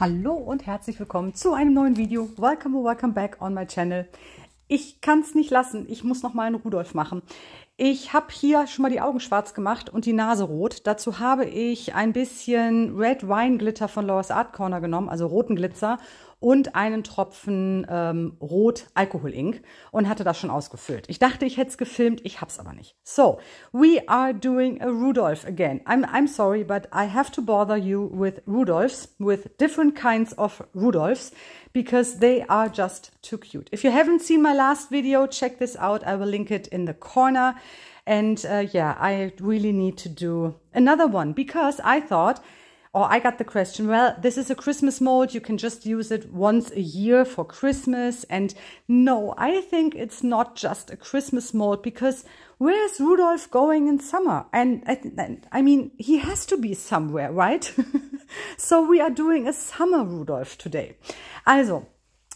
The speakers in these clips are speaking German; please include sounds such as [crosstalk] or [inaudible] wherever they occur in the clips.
Hallo und herzlich willkommen zu einem neuen Video. Welcome or welcome back on my channel. Ich kann es nicht lassen, ich muss noch mal einen Rudolf machen. Ich habe hier schon mal die Augen schwarz gemacht und die Nase rot. Dazu habe ich ein bisschen Red Wine Glitter von Laura's Art Corner genommen, also roten Glitzer und einen Tropfen ähm, Rot Alkoholink und hatte das schon ausgefüllt. Ich dachte, ich hätte es gefilmt, ich hab's aber nicht. So, we are doing a Rudolph again. I'm, I'm sorry, but I have to bother you with Rudolphs, with different kinds of Rudolphs, because they are just too cute. If you haven't seen my last video, check this out. I will link it in the corner. And uh, yeah, I really need to do another one because I thought or I got the question, well, this is a Christmas mold. You can just use it once a year for Christmas. And no, I think it's not just a Christmas mold because where is Rudolph going in summer? And, and I mean, he has to be somewhere, right? [laughs] so we are doing a summer Rudolph today. Also,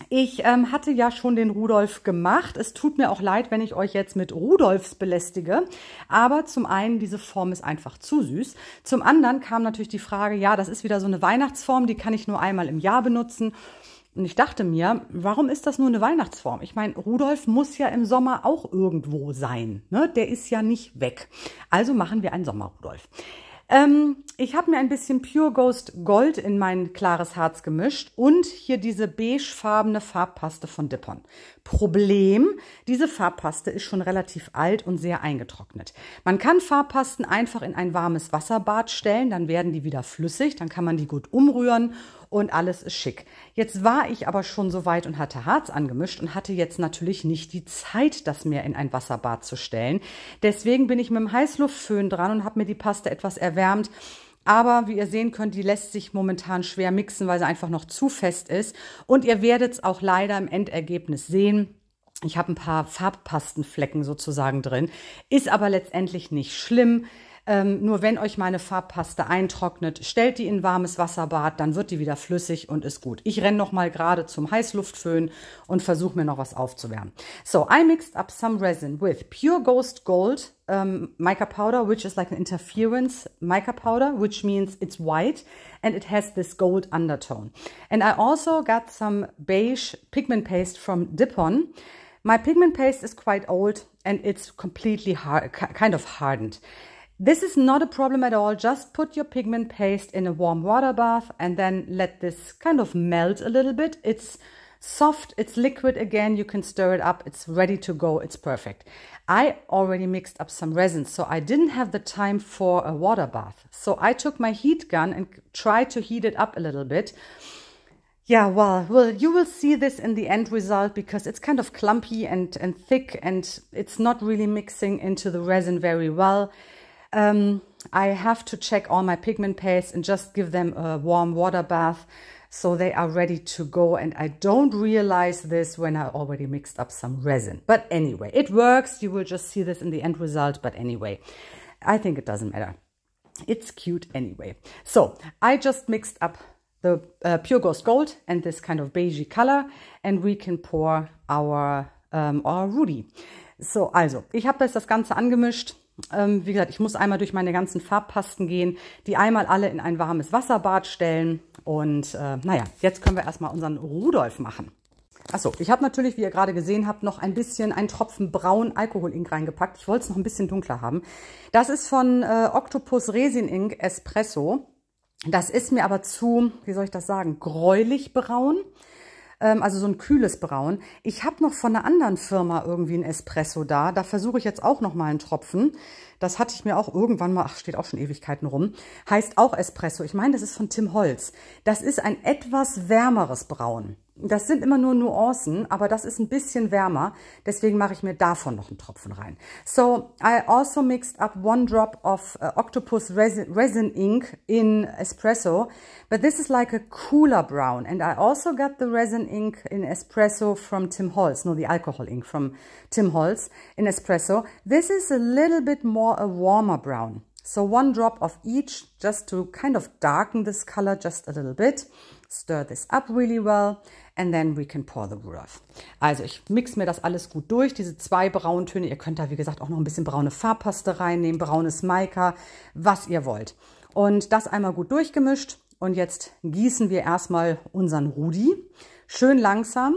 Ich ähm, hatte ja schon den Rudolf gemacht. Es tut mir auch leid, wenn ich euch jetzt mit Rudolfs belästige. Aber zum einen, diese Form ist einfach zu süß. Zum anderen kam natürlich die Frage, ja, das ist wieder so eine Weihnachtsform, die kann ich nur einmal im Jahr benutzen. Und ich dachte mir, warum ist das nur eine Weihnachtsform? Ich meine, Rudolf muss ja im Sommer auch irgendwo sein. Ne? Der ist ja nicht weg. Also machen wir einen Sommerrudolf. Ähm, ich habe mir ein bisschen Pure Ghost Gold in mein klares Harz gemischt und hier diese beigefarbene Farbpaste von Dippon. Problem, diese Farbpaste ist schon relativ alt und sehr eingetrocknet. Man kann Farbpasten einfach in ein warmes Wasserbad stellen, dann werden die wieder flüssig, dann kann man die gut umrühren und alles ist schick. Jetzt war ich aber schon so weit und hatte Harz angemischt und hatte jetzt natürlich nicht die Zeit, das mir in ein Wasserbad zu stellen. Deswegen bin ich mit dem Heißluftföhn dran und habe mir die Paste etwas erwärmt. Aber wie ihr sehen könnt, die lässt sich momentan schwer mixen, weil sie einfach noch zu fest ist. Und ihr werdet es auch leider im Endergebnis sehen. Ich habe ein paar Farbpastenflecken sozusagen drin. Ist aber letztendlich nicht schlimm. Ähm, nur wenn euch meine Farbpaste eintrocknet, stellt die in warmes Wasserbad, dann wird die wieder flüssig und ist gut. Ich renne noch mal gerade zum Heißluftföhn und versuche mir noch was aufzuwärmen. So, I mixed up some resin with pure ghost gold um, ähm, mica powder, which is like an interference mica powder, which means it's white and it has this gold undertone. And I also got some beige pigment paste from Dipon. My pigment paste is quite old and it's completely hard, kind of hardened. This is not a problem at all. Just put your pigment paste in a warm water bath and then let this kind of melt a little bit. It's soft, it's liquid again. You can stir it up. It's ready to go. It's perfect. I already mixed up some resin, so I didn't have the time for a water bath. So I took my heat gun and tried to heat it up a little bit. Yeah, well, well, you will see this in the end result because it's kind of clumpy and, and thick and it's not really mixing into the resin very well. Um, I have to check all my pigment paste and just give them a warm water bath so they are ready to go and I don't realize this when I already mixed up some resin. But anyway, it works. You will just see this in the end result. But anyway, I think it doesn't matter. It's cute anyway. So I just mixed up the uh, Pure Ghost Gold and this kind of beigey color and we can pour our, um, our Rudy. So, also, ich habe das, das Ganze angemischt Ähm, wie gesagt, ich muss einmal durch meine ganzen Farbpasten gehen, die einmal alle in ein warmes Wasserbad stellen. Und äh, naja, jetzt können wir erstmal unseren Rudolf machen. Achso, ich habe natürlich, wie ihr gerade gesehen habt, noch ein bisschen einen Tropfen braunen Alkoholink reingepackt. Ich wollte es noch ein bisschen dunkler haben. Das ist von äh, Octopus Resin Ink Espresso. Das ist mir aber zu, wie soll ich das sagen, gräulich braun. Ähm, also so ein kühles Braun. Ich habe noch von einer anderen Firma irgendwie ein Espresso da. Da versuche ich jetzt auch noch mal einen Tropfen. Das hatte ich mir auch irgendwann mal, ach, steht auch schon Ewigkeiten rum. Heißt auch Espresso. Ich meine, das ist von Tim Holz. Das ist ein etwas wärmeres Braun. Das sind immer nur Nuancen, aber das ist ein bisschen wärmer. Deswegen mache ich mir davon noch einen Tropfen rein. So, I also mixed up one drop of uh, octopus resin, resin ink in espresso, but this is like a cooler brown. And I also got the resin ink in espresso from Tim Holtz. no, the alcohol ink from Tim Holtz in espresso. This is a little bit more a warmer brown. So one drop of each just to kind of darken this color just a little bit. Stir this up really well and then we can pour the roux Also ich mix mir das alles gut durch, diese zwei Brauntöne. Ihr könnt da, wie gesagt, auch noch ein bisschen braune Farbpaste reinnehmen, braunes Maika, was ihr wollt. Und das einmal gut durchgemischt. Und jetzt gießen wir erstmal unseren Rudi. Schön langsam.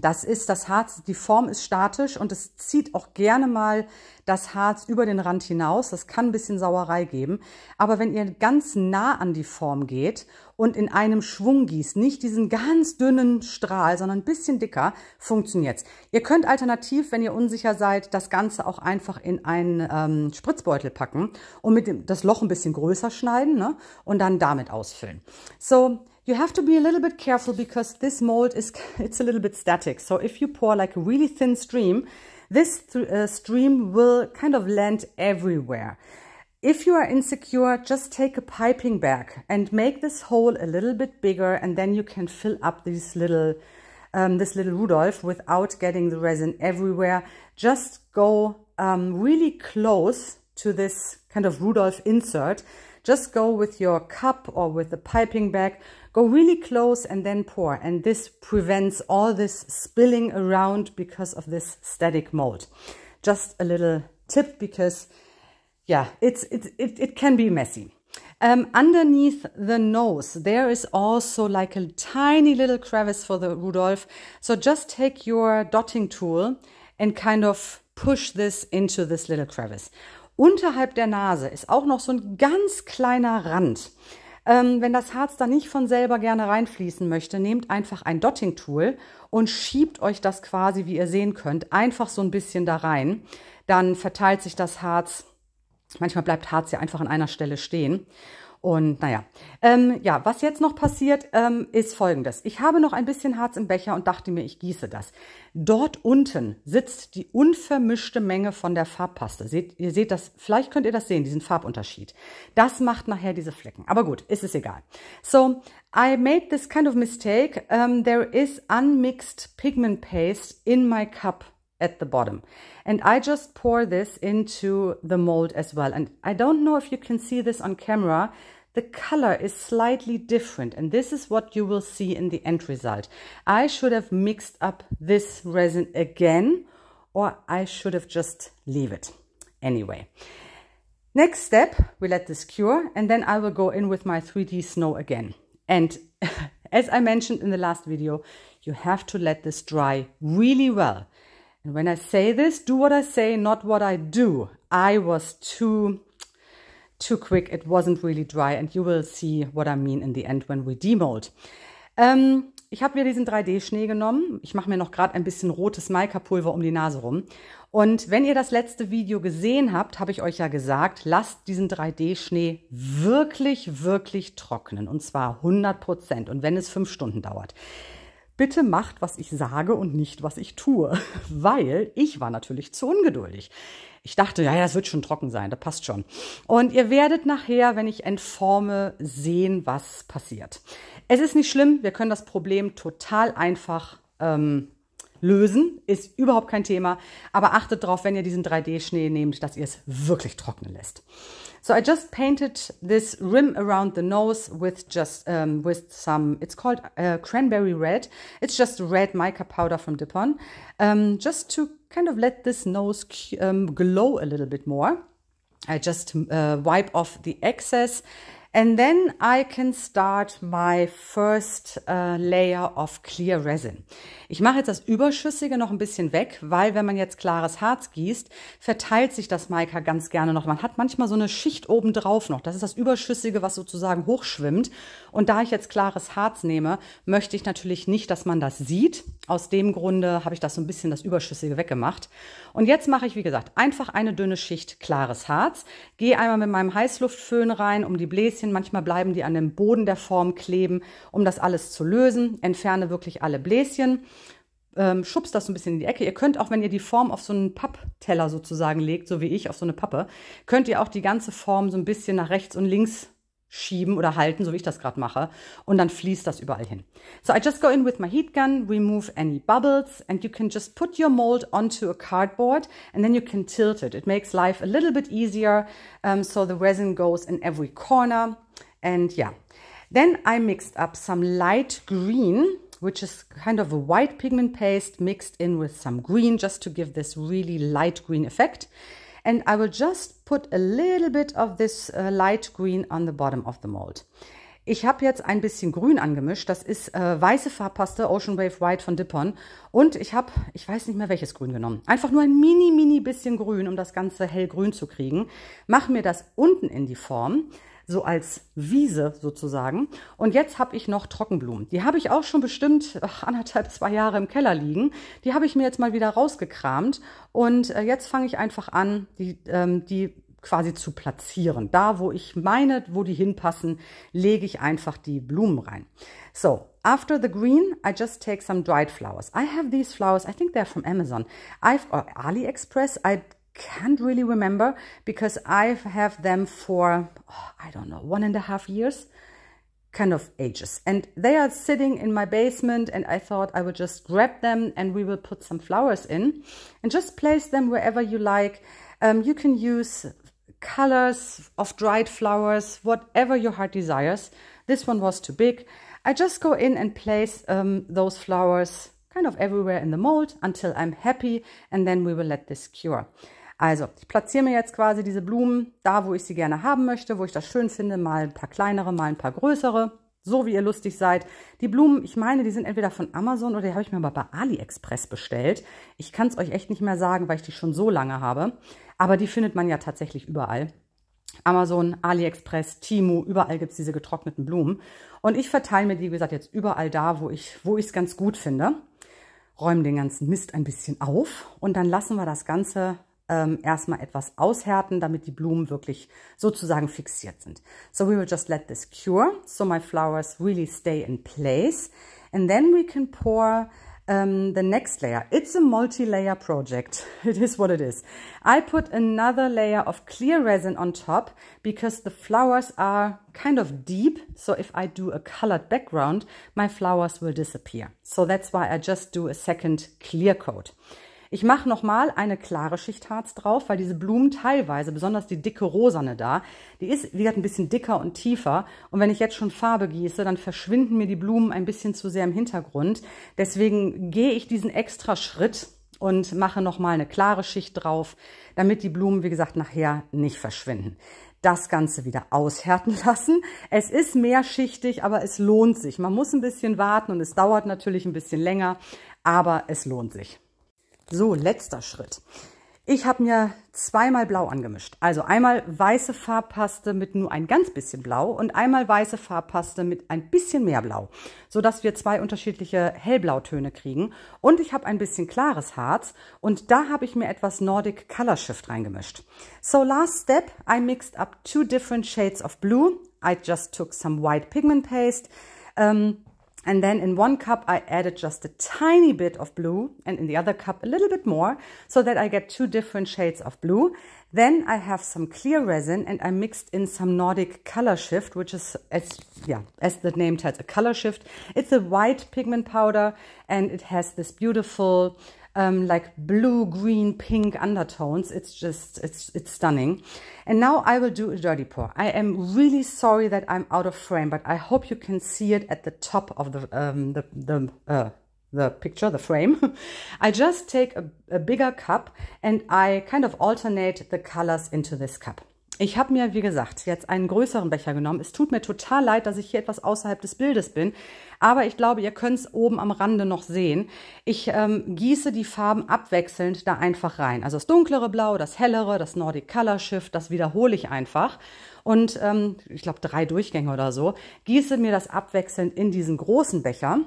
Das ist das Harz, die Form ist statisch und es zieht auch gerne mal das Harz über den Rand hinaus. Das kann ein bisschen Sauerei geben. Aber wenn ihr ganz nah an die Form geht und in einem Schwung gießt, nicht diesen ganz dünnen Strahl, sondern ein bisschen dicker, funktioniert's. Ihr könnt alternativ, wenn ihr unsicher seid, das Ganze auch einfach in einen ähm, Spritzbeutel packen und mit dem, das Loch ein bisschen größer schneiden ne? und dann damit ausfüllen. So, You have to be a little bit careful because this mold is [laughs] it's a little bit static. So if you pour like a really thin stream, this th uh, stream will kind of land everywhere. If you are insecure, just take a piping bag and make this hole a little bit bigger and then you can fill up these little, um, this little Rudolph without getting the resin everywhere. Just go um, really close to this kind of Rudolph insert. Just go with your cup or with the piping bag Go really close and then pour. And this prevents all this spilling around because of this static mold. Just a little tip because, yeah, it's, it, it, it can be messy. Um, underneath the nose, there is also like a tiny little crevice for the Rudolph. So just take your dotting tool and kind of push this into this little crevice. Unterhalb der Nase ist auch noch so ein ganz kleiner Rand. Ähm, wenn das Harz da nicht von selber gerne reinfließen möchte, nehmt einfach ein Dotting-Tool und schiebt euch das quasi, wie ihr sehen könnt, einfach so ein bisschen da rein. Dann verteilt sich das Harz. Manchmal bleibt Harz ja einfach an einer Stelle stehen. Und naja, ähm, ja, was jetzt noch passiert, ähm, ist folgendes. Ich habe noch ein bisschen Harz im Becher und dachte mir, ich gieße das. Dort unten sitzt die unvermischte Menge von der Farbpaste. Seht, ihr seht das, vielleicht könnt ihr das sehen, diesen Farbunterschied. Das macht nachher diese Flecken. Aber gut, ist es egal. So, I made this kind of mistake. Um, ähm, there is unmixed pigment paste in my cup at the bottom. And I just pour this into the mold as well. And I don't know if you can see this on camera, the color is slightly different and this is what you will see in the end result. I should have mixed up this resin again or I should have just leave it anyway. Next step, we let this cure and then I will go in with my 3D snow again. And [laughs] as I mentioned in the last video, you have to let this dry really well. And when I say this, do what I say, not what I do. I was too too quick, it wasn't really dry and you will see what I mean in the end when we demold. Ähm, ich habe mir diesen 3D-Schnee genommen. Ich mache mir noch gerade ein bisschen rotes Maika-Pulver um die Nase rum. Und wenn ihr das letzte Video gesehen habt, habe ich euch ja gesagt, lasst diesen 3D-Schnee wirklich, wirklich trocknen. Und zwar 100 Prozent. Und wenn es fünf Stunden dauert. Bitte macht, was ich sage und nicht, was ich tue. [laughs] Weil ich war natürlich zu ungeduldig. Ich dachte, ja, das wird schon trocken sein, das passt schon. Und ihr werdet nachher, wenn ich entforme, sehen, was passiert. Es ist nicht schlimm, wir können das Problem total einfach ähm, lösen, ist überhaupt kein Thema. Aber achtet darauf, wenn ihr diesen 3D-Schnee nehmt, dass ihr es wirklich trocknen lässt. So I just painted this rim around the nose with just um, with some, it's called uh, cranberry red. It's just red mica powder from Dipon, um, just to kind of let this nose um, glow a little bit more. I just uh, wipe off the excess And then I can start my first uh, layer of clear resin. Ich mache jetzt das Überschüssige noch ein bisschen weg, weil wenn man jetzt klares Harz gießt, verteilt sich das Mica ganz gerne noch. Man hat manchmal so eine Schicht oben drauf noch. Das ist das Überschüssige, was sozusagen hochschwimmt. Und da ich jetzt klares Harz nehme, möchte ich natürlich nicht, dass man das sieht. Aus dem Grunde habe ich das so ein bisschen das Überschüssige weggemacht. Und jetzt mache ich, wie gesagt, einfach eine dünne Schicht klares Harz. Gehe einmal mit meinem Heißluftföhn rein, um die Bläschen Plättchen, manchmal bleiben die an dem Boden der Form kleben. Um das alles zu lösen, entferne wirklich alle Bläschen, ähm, schubst das so ein bisschen in die Ecke. Ihr könnt auch, wenn ihr die Form auf so einen Pappteller sozusagen legt, so wie ich auf so eine Pappe, könnt ihr auch die ganze Form so ein bisschen nach rechts und links schieben oder halten, so wie ich das gerade mache. Und dann fließt das überall hin. So I just go in with my heat gun, remove any bubbles and you can just put your mold onto a cardboard and then you can tilt it. It makes life a little bit easier um, so the resin goes in every corner and yeah. Then I mixed up some light green which is kind of a white pigment paste mixed in with some green just to give this really light green effect and I will just put a little bit of this uh, light green on the bottom of the mold. Ich habe jetzt ein bisschen grün angemischt. Das ist äh, weiße Farbpaste Ocean Wave White von Dippon. Und ich habe, ich weiß nicht mehr welches Grün genommen. Einfach nur ein mini, mini bisschen Grün, um das Ganze hellgrün zu kriegen. Mache mir das unten in die Form so als Wiese sozusagen. Und jetzt habe ich noch Trockenblumen. Die habe ich auch schon bestimmt ach, anderthalb, zwei Jahre im Keller liegen. Die habe ich mir jetzt mal wieder rausgekramt. Und äh, jetzt fange ich einfach an, die, ähm, die quasi zu platzieren. Da, wo ich meine, wo die hinpassen, lege ich einfach die Blumen rein. So, after the green, I just take some dried flowers. I have these flowers, I think they're from Amazon. I've, or AliExpress, I can't really remember because I have them for, oh, I don't know, one and a half years kind of ages. And they are sitting in my basement and I thought I would just grab them and we will put some flowers in and just place them wherever you like. Um, you can use colors of dried flowers, whatever your heart desires. This one was too big. I just go in and place um, those flowers kind of everywhere in the mold until I'm happy and then we will let this cure. Also, ich platziere mir jetzt quasi diese Blumen da, wo ich sie gerne haben möchte, wo ich das schön finde, mal ein paar kleinere, mal ein paar größere, so wie ihr lustig seid. Die Blumen, ich meine, die sind entweder von Amazon oder die habe ich mir mal bei AliExpress bestellt. Ich kann es euch echt nicht mehr sagen, weil ich die schon so lange habe, aber die findet man ja tatsächlich überall. Amazon, AliExpress, Timo, überall gibt es diese getrockneten Blumen. Und ich verteile mir die, wie gesagt, jetzt überall da, wo ich wo es ganz gut finde. Räume den ganzen Mist ein bisschen auf und dann lassen wir das Ganze ähm, erstmal etwas aushärten, damit die Blumen wirklich sozusagen fixiert sind. So we will just let this cure, so my flowers really stay in place. And then we can pour um, the next layer. It's a multi-layer project. [laughs] It is what it is. I put another layer of clear resin on top because the flowers are kind of deep. So if I do a colored background, my flowers will disappear. So that's why I just do a second clear coat. Ich mache nochmal eine klare Schicht Harz drauf, weil diese Blumen teilweise, besonders die dicke rosane da, die ist, wie gesagt, ein bisschen dicker und tiefer. Und wenn ich jetzt schon Farbe gieße, dann verschwinden mir die Blumen ein bisschen zu sehr im Hintergrund. Deswegen gehe ich diesen extra Schritt und mache nochmal eine klare Schicht drauf, damit die Blumen, wie gesagt, nachher nicht verschwinden das Ganze wieder aushärten [laughs] lassen. Es ist mehrschichtig, aber es lohnt sich. Man muss ein bisschen warten und es dauert natürlich ein bisschen länger, aber es lohnt sich. So, letzter Schritt. Ich habe mir zweimal Blau angemischt. Also einmal weiße Farbpaste mit nur ein ganz bisschen Blau und einmal weiße Farbpaste mit ein bisschen mehr Blau, sodass wir zwei unterschiedliche Hellblautöne kriegen. Und ich habe ein bisschen klares Harz und da habe ich mir etwas Nordic Color Shift reingemischt. So last step, I mixed up two different shades of blue. I just took some white pigment paste. Um, ähm, And then in one cup, I added just a tiny bit of blue and in the other cup, a little bit more so that I get two different shades of blue. Then I have some clear resin and I mixed in some Nordic color shift, which is as, yeah, as the name tells, a color shift. It's a white pigment powder and it has this beautiful, um, like blue, green, pink undertones. It's just, it's, it's stunning. And now I will do a dirty pour. I am really sorry that I'm out of frame, but I hope you can see it at the top of the, um, the, the, uh, the picture, the frame, [laughs] I just take a, a, bigger cup and I kind of alternate the colors into this cup. ich habe mir, wie gesagt, jetzt einen größeren Becher genommen. Es tut mir total leid, dass ich hier etwas außerhalb des Bildes bin, aber ich glaube, ihr könnt es oben am Rande noch sehen. Ich ähm, gieße die Farben abwechselnd da einfach rein. Also das dunklere Blau, das hellere, das Nordic Color Shift, das wiederhole ich einfach. Und ähm, ich glaube, drei Durchgänge oder so, gieße mir das abwechselnd in diesen großen Becher.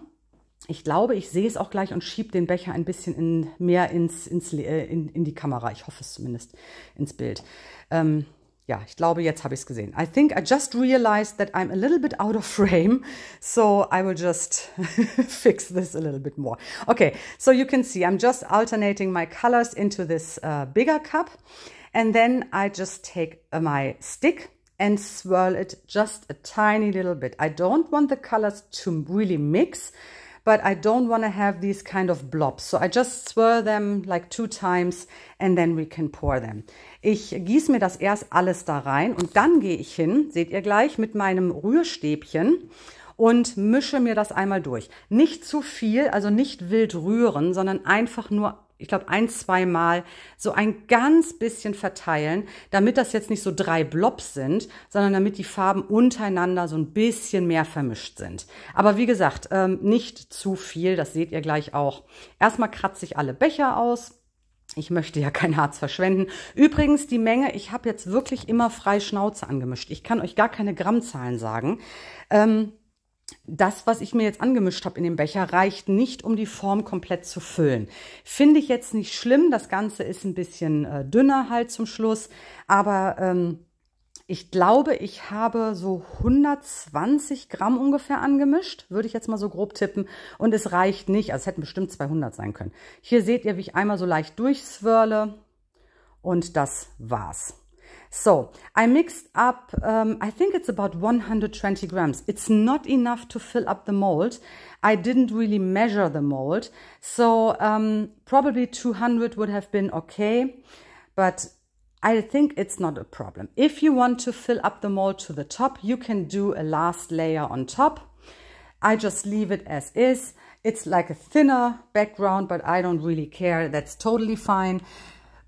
Ich glaube, ich sehe es auch gleich und schiebe den Becher ein bisschen in, mehr ins, ins äh, in, in, die Kamera. Ich hoffe es zumindest ins Bild. Ähm, ja, ich glaube, jetzt habe ich es gesehen. I think I just realized that I'm a little bit out of frame, so I will just [laughs] fix this a little bit more. Okay, so you can see I'm just alternating my colors into this uh, bigger cup, and then I just take uh, my stick and swirl it just a tiny little bit. I don't want the colors to really mix, but I don't want to have these kind of blobs. So I just swirl them like two times and then we can pour them. Ich gieße mir das erst alles da rein und dann gehe ich hin, seht ihr gleich, mit meinem Rührstäbchen und mische mir das einmal durch. Nicht zu viel, also nicht wild rühren, sondern einfach nur ich glaube, ein, zwei Mal so ein ganz bisschen verteilen, damit das jetzt nicht so drei Blobs sind, sondern damit die Farben untereinander so ein bisschen mehr vermischt sind. Aber wie gesagt, ähm, nicht zu viel, das seht ihr gleich auch. Erstmal kratze ich alle Becher aus. Ich möchte ja kein Harz verschwenden. Übrigens, die Menge, ich habe jetzt wirklich immer frei Schnauze angemischt. Ich kann euch gar keine Grammzahlen sagen. Ähm, das, was ich mir jetzt angemischt habe in dem Becher, reicht nicht, um die Form komplett zu füllen. Finde ich jetzt nicht schlimm. Das Ganze ist ein bisschen äh, dünner halt zum Schluss. Aber ähm, ich glaube, ich habe so 120 Gramm ungefähr angemischt. Würde ich jetzt mal so grob tippen. Und es reicht nicht. Also es hätten bestimmt 200 sein können. Hier seht ihr, wie ich einmal so leicht durchswirle. Und das war's. So I mixed up, um, I think it's about 120 grams. It's not enough to fill up the mold. I didn't really measure the mold. So um, probably 200 would have been okay, but I think it's not a problem. If you want to fill up the mold to the top, you can do a last layer on top. I just leave it as is. It's like a thinner background, but I don't really care. That's totally fine.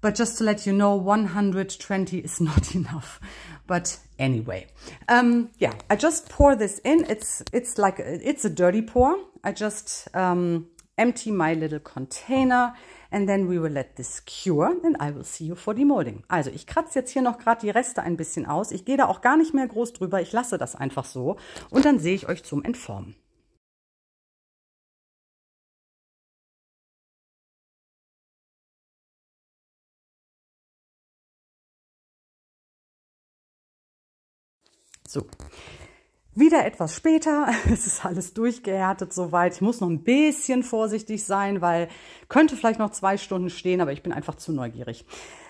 But just to let you know, 120 is not [laughs] enough. But anyway, um, yeah, I just pour this in. It's it's like it's a dirty pour. I just um, empty my little container and then we will let this cure and I will see you for the molding. Also ich kratze jetzt hier noch gerade die Reste ein bisschen aus. Ich gehe da auch gar nicht mehr groß drüber. Ich lasse das einfach so und dann sehe ich euch zum Entformen. So. Wieder etwas später, [laughs] es ist alles durchgehärtet soweit. Ich muss noch ein bisschen vorsichtig sein, weil könnte vielleicht noch zwei Stunden stehen, aber ich bin einfach zu neugierig.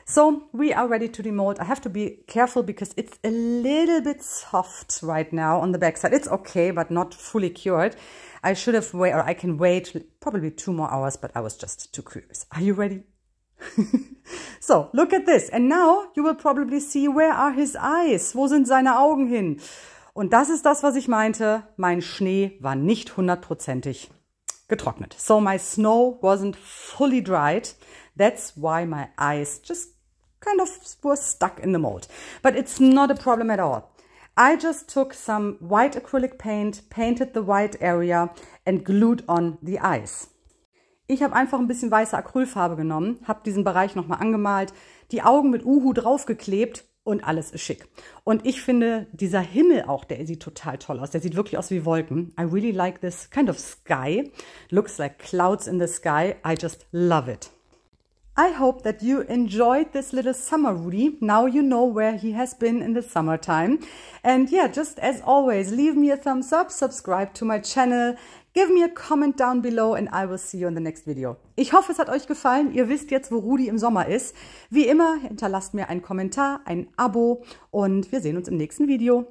So, we are ready to demold. I have to be careful because it's a little bit soft right now on the backside. It's okay, but not fully cured. I should have waited, or I can wait probably two more hours, but I was just too curious. Are you ready? [laughs] so, look at this. And now you will probably see where are his eyes? Wo sind seine Augen hin? Und das ist das, was ich meinte. Mein Schnee war nicht hundertprozentig getrocknet. So my snow wasn't fully dried. That's why my eyes just kind of were stuck in the mold. But it's not a problem at all. I just took some white acrylic paint, painted the white area and glued on the eyes. Ich habe einfach ein bisschen weiße Acrylfarbe genommen, habe diesen Bereich nochmal angemalt, die Augen mit Uhu draufgeklebt und alles ist schick. Und ich finde, dieser Himmel auch, der sieht total toll aus. Der sieht wirklich aus wie Wolken. I really like this kind of sky. Looks like clouds in the sky. I just love it. I hope that you enjoyed this little summer Rudy. Now you know where he has been in the summertime. And yeah, just as always, leave me a thumbs up, subscribe to my channel, Give me a comment down below and I will see you in the next video. Ich hoffe, es hat euch gefallen. Ihr wisst jetzt, wo Rudi im Sommer ist. Wie immer, hinterlasst mir einen Kommentar, ein Abo und wir sehen uns im nächsten Video.